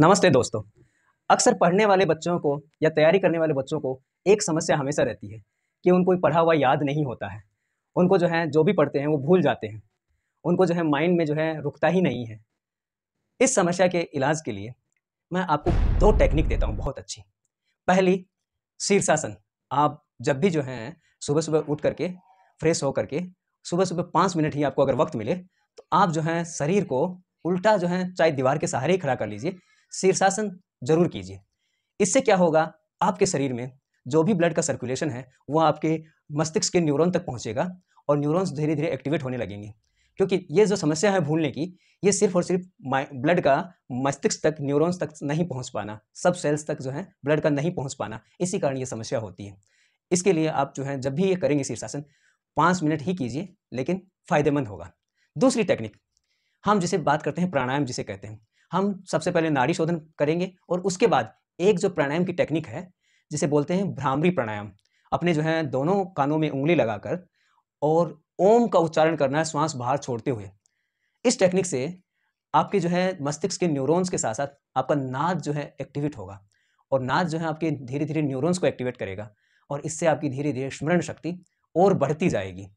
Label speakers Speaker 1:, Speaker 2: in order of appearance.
Speaker 1: नमस्ते दोस्तों अक्सर पढ़ने वाले बच्चों को या तैयारी करने वाले बच्चों को एक समस्या हमेशा रहती है कि उनको पढ़ा हुआ याद नहीं होता है उनको जो है जो भी पढ़ते हैं वो भूल जाते हैं उनको जो है माइंड में जो है रुकता ही नहीं है इस समस्या के इलाज के लिए मैं आपको दो टेक्निक देता हूँ बहुत अच्छी पहली शीर्षासन आप जब भी जो है सुबह सुबह उठ करके फ्रेश हो करके सुबह सुबह पाँच मिनट ही आपको अगर वक्त मिले तो आप जो है शरीर को उल्टा जो है चाहे दीवार के सहारे ही खड़ा कर लीजिए शीर्षासन जरूर कीजिए इससे क्या होगा आपके शरीर में जो भी ब्लड का सर्कुलेशन है वह आपके मस्तिष्क के न्यूरॉन तक पहुंचेगा और न्यूरॉन्स धीरे धीरे एक्टिवेट होने लगेंगे क्योंकि ये जो समस्या है भूलने की ये सिर्फ और सिर्फ ब्लड का मस्तिष्क तक न्यूरॉन्स तक नहीं पहुंच पाना सब सेल्स तक जो है ब्लड का नहीं पहुंच पाना इसी कारण ये समस्या होती है इसके लिए आप जो है जब भी ये करेंगे शीर्षासन पाँच मिनट ही कीजिए लेकिन फायदेमंद होगा दूसरी टेक्निक हम जिसे बात करते हैं प्राणायाम जिसे कहते हैं हम सबसे पहले नाड़ी शोधन करेंगे और उसके बाद एक जो प्राणायाम की टेक्निक है जिसे बोलते हैं भ्रामरी प्राणायाम अपने जो है दोनों कानों में उंगली लगाकर और ओम का उच्चारण करना है श्वास बाहर छोड़ते हुए इस टेक्निक से आपके जो है मस्तिष्क के न्यूरॉन्स के साथ साथ आपका नाद जो है एक्टिवेट होगा और नाद जो है आपके धीरे धीरे न्यूरॉन्स को एक्टिवेट करेगा और इससे आपकी धीरे धीरे स्मरण शक्ति और बढ़ती जाएगी